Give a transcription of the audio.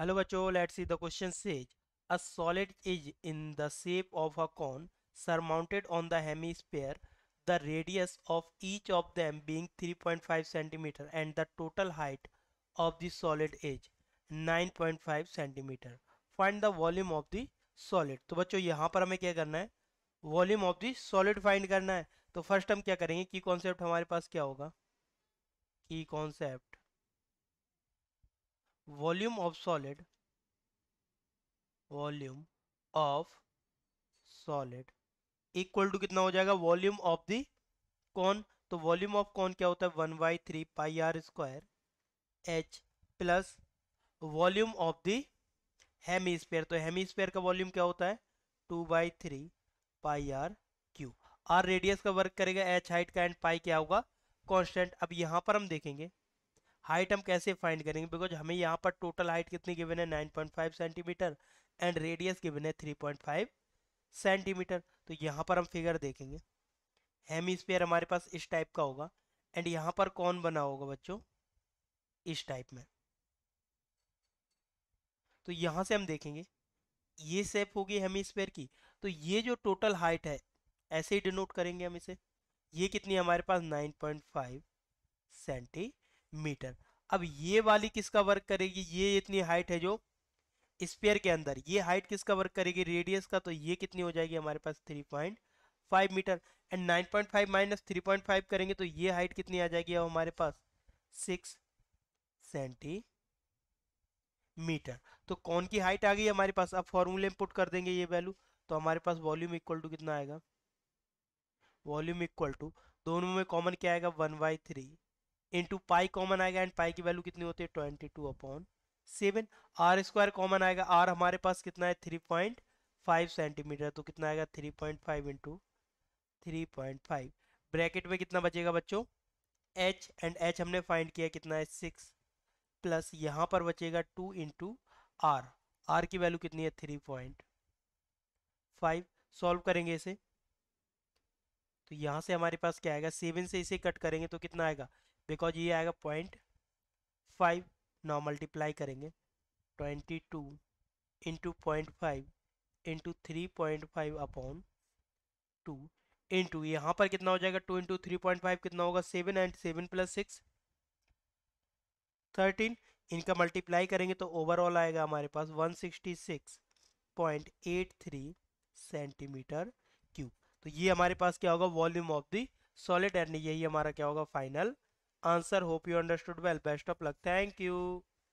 hello बच्चों let's see the question says a solid is in the shape of a cone surmounted on the hemisphere the radius of each of them being three point five centimetre and the total height of the solid is nine point five centimetre find the volume of the solid तो बच्चों यहाँ पर हमें क्या करना है volume of the solid find करना है तो फर्स्ट हम क्या करेंगे की कॉन्सेप्ट हमारे पास क्या होगा की concept volume of solid volume of solid equal to कितना हो जाएगा वॉल्यूम ऑफ दी कौन तो वॉल्यूम ऑफ कौन क्या होता है one by three pi r square h plus volume of the hemisphere तो हेमी स्पेयर का वॉल्यूम क्या होता है two by three pi r cube r radius का वर्क करेगा एच हाइट का एंड पाई क्या होगा कॉन्स्टेंट अब यहां पर हम देखेंगे हाइट हम कैसे फाइंड करेंगे बिकॉज हमें यहाँ पर टोटल हाइट कितनी गिवन है 9.5 सेंटीमीटर एंड रेडियस गिवन है 3.5 सेंटीमीटर तो यहाँ पर हम फिगर देखेंगे हेमी स्पेयर हमारे पास इस टाइप का होगा एंड यहाँ पर कौन बना होगा बच्चों इस टाइप में तो यहाँ से हम देखेंगे ये सेप होगी हेमी स्पेयर की तो ये जो टोटल हाइट है ऐसे ही डिनोट करेंगे हम इसे ये कितनी हमारे पास फाइव सेंटी मीटर अब ये वाली किसका वर्क करेगी ये इतनी हाइट है जो स्पेयर के अंदर ये हाइट किसका वर्क करेगी रेडियस का तो ये कितनी हो जाएगी हमारे पास three point five metre and nine point five minus three point five करेंगे तो ये हाइट कितनी आ जाएगी अब हमारे पास सिक्स सेंटीमीटर तो कौन की हाइट आ गई हमारे पास अब फॉर्मूले में पुट कर देंगे ये वैल्यू तो हमारे पास वॉल्यूम इक्वल टू कितना आएगा वॉल्यूम इक्वल टू दोनों में कॉमन क्या आएगा one by three into pi common आएगा एंड पाई की वैल्यू कितनी होती है twenty two upon seven r square common आएगा आर हमारे पास कितना है थ्री पॉइंट फाइव सेंटीमीटर तो कितना आएगा three point five into three point five bracket में कितना बचेगा बच्चों एच एंड एच हमने फाइंड किया कितना है सिक्स प्लस यहाँ पर बचेगा टू इंटू आर आर की वैल्यू कितनी है थ्री पॉइंट फाइव सॉल्व करेंगे इसे तो यहाँ से हमारे पास क्या आएगा सेवन से इसे कट करेंगे तो कितना आएगा बिकॉज ये आएगा पॉइंट फाइव नौ मल्टीप्लाई करेंगे twenty two into point five into three point five upon two into यहाँ पर कितना हो जाएगा two into three point five कितना होगा seven and seven plus six thirteen इनका मल्टीप्लाई करेंगे तो ओवरऑल आएगा हमारे पास one sixty six point eight three centimetre cube तो ये हमारे पास क्या होगा volume of the solid and यही हमारा क्या होगा final answer hope you understood well best of luck thank you